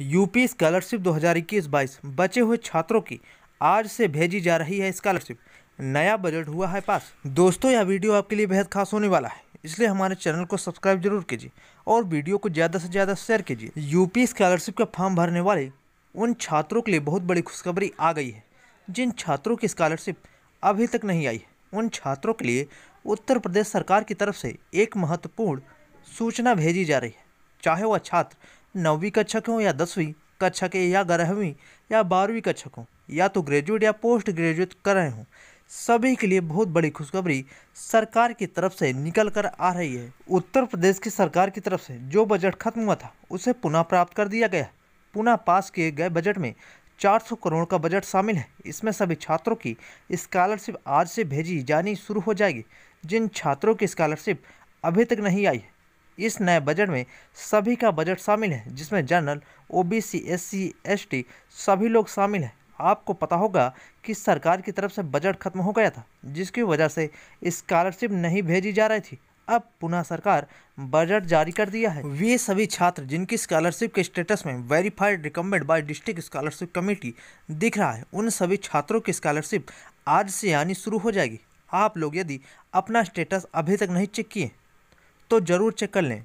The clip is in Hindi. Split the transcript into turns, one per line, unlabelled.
यूपी स्कॉलरशिप 2021-22 बचे हुए छात्रों की आज से भेजी जा रही है स्कॉलरशिप नया बजट हुआ है पास दोस्तों यह वीडियो आपके लिए बेहद खास होने वाला है इसलिए हमारे चैनल को सब्सक्राइब जरूर कीजिए और वीडियो को ज़्यादा से ज़्यादा शेयर कीजिए यूपी स्कॉलरशिप का फॉर्म भरने वाले उन छात्रों के लिए बहुत बड़ी खुशखबरी आ गई है जिन छात्रों की स्कॉलरशिप अभी तक नहीं आई है उन छात्रों के लिए उत्तर प्रदेश सरकार की तरफ से एक महत्वपूर्ण सूचना भेजी जा रही है चाहे वह छात्र नौवीं कक्षा के हों या दसवीं कक्षा के या ग्यारहवीं या बारहवीं कक्षा के हों या तो ग्रेजुएट या पोस्ट ग्रेजुएट कर रहे हों सभी के लिए बहुत बड़ी खुशखबरी सरकार की तरफ से निकल कर आ रही है उत्तर प्रदेश की सरकार की तरफ से जो बजट खत्म हुआ था उसे पुनः प्राप्त कर दिया गया पुनः पास किए गए बजट में 400 करोड़ का बजट शामिल है इसमें सभी छात्रों की स्कॉलरशिप आज से भेजी जानी शुरू हो जाएगी जिन छात्रों की स्कॉलरशिप अभी तक नहीं आई है इस नए बजट में सभी का बजट शामिल है जिसमें जनरल ओबीसी एससी एसटी सभी लोग शामिल हैं आपको पता होगा कि सरकार की तरफ से बजट खत्म हो गया था जिसकी वजह से स्कॉलरशिप नहीं भेजी जा रही थी अब पुनः सरकार बजट जारी कर दिया है वे सभी छात्र जिनकी स्कॉलरशिप के स्टेटस में verified recommend by district scholarship committee दिख रहा है उन सभी छात्रों की स्कॉलरशिप आज से यानी शुरू हो जाएगी आप लोग यदि अपना स्टेटस अभी तक नहीं चेक किए तो ज़रूर चेक कर लें